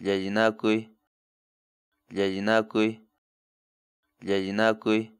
烈日那归，烈日那归，烈日那归。